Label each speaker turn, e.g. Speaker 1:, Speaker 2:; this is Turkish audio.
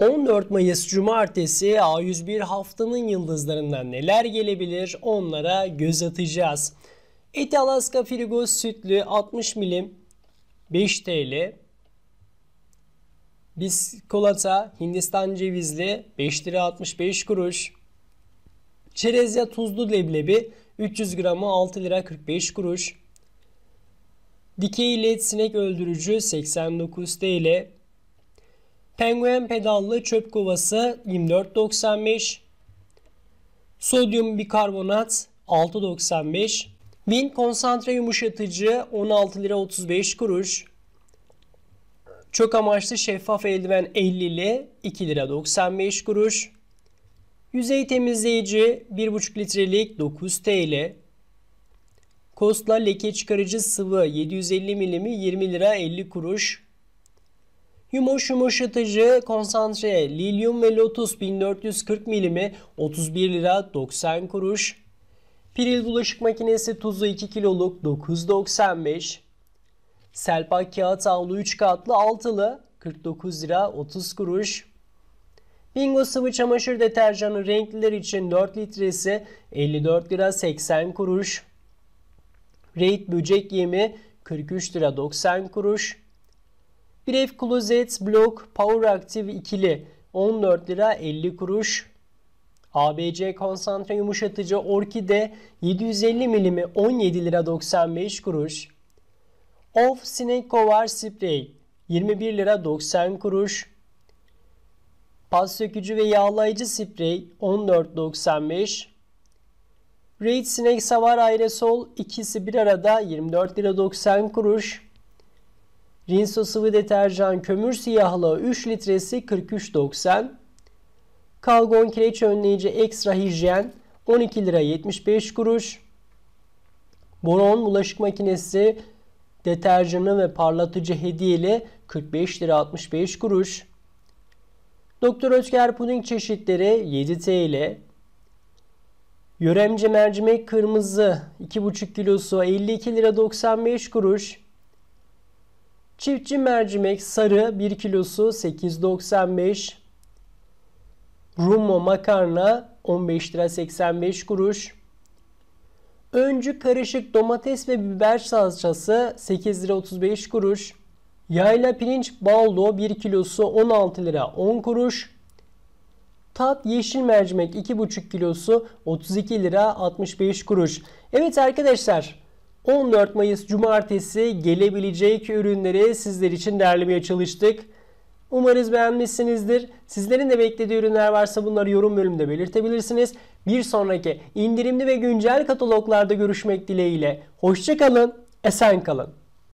Speaker 1: 14 Mayıs Cumartesi A101 haftanın yıldızlarından neler gelebilir onlara göz atacağız. Eti Alaska Frigo sütlü 60 milim 5 TL. Biskolata Hindistan cevizli 5 lira 65 kuruş. Çerezya tuzlu leblebi 300 gramı 6 lira 45 kuruş. Dikey led sinek öldürücü 89 TL. Penguin pedallı çöp kovası 24.95. Sodyum bikarbonat 6.95. Vin konsantre yumuşatıcı 16 lira 35 kuruş. Çok amaçlı şeffaf eldiven 50 50'li 2 lira 95 kuruş. Yüzey temizleyici 1,5 litrelik 9 TL. Kostla leke çıkarıcı sıvı 750 milimi 20 lira 50 kuruş. Yumuş yumuşatıcı konsantre lilyum ve lotus 1440 mm 31 lira 90 kuruş. Piril bulaşık makinesi tuzlu 2 kiloluk 9.95. Selpak kağıt havlu 3 katlı altılı 49 lira 30 kuruş. Bingo sıvı çamaşır deterjanı renkliler için 4 litresi 54 lira 80 kuruş. Raid böcek yemi 43 lira 90 kuruş. Bir ev klozet blok power aktif ikili 14 lira 50 kuruş. ABC konsantre yumuşatıcı orkide 750 milimi 17 lira 95 kuruş. Off sinek kovar sprey 21 lira 90 kuruş. Pas sökücü ve yağlayıcı sprey 14.95. Raid sinek savar aerosol ikisi bir arada 24 lira 90 kuruş. Rinso sıvı deterjan kömür siyahlığı 3 litresi 43.90. Kalgon kireç önleyici ekstra hijyen 12 lira 75 kuruş. Boron bulaşık makinesi deterjanı ve parlatıcı hediyeli 45 lira 65 kuruş. Doktor Özker puding çeşitleri 7 TL. Yöremce mercimek kırmızı 2,5 kilosu 52 lira 95 kuruş. Çiftçi mercimek sarı 1 kilosu 8.95. Rumo makarna 15 lira 85 kuruş. Öncü karışık domates ve biber salçası 8 lira 35 kuruş. Yayla pirinç baldo 1 kilosu 16 lira 10 kuruş. Tat yeşil mercimek 2,5 kilosu 32 lira 65 kuruş. Evet arkadaşlar 14 Mayıs Cumartesi gelebilecek ürünleri sizler için derlemeye çalıştık. Umarız beğenmişsinizdir. Sizlerin de beklediği ürünler varsa bunları yorum bölümünde belirtebilirsiniz. Bir sonraki indirimli ve güncel kataloglarda görüşmek dileğiyle. Hoşçakalın, esen kalın.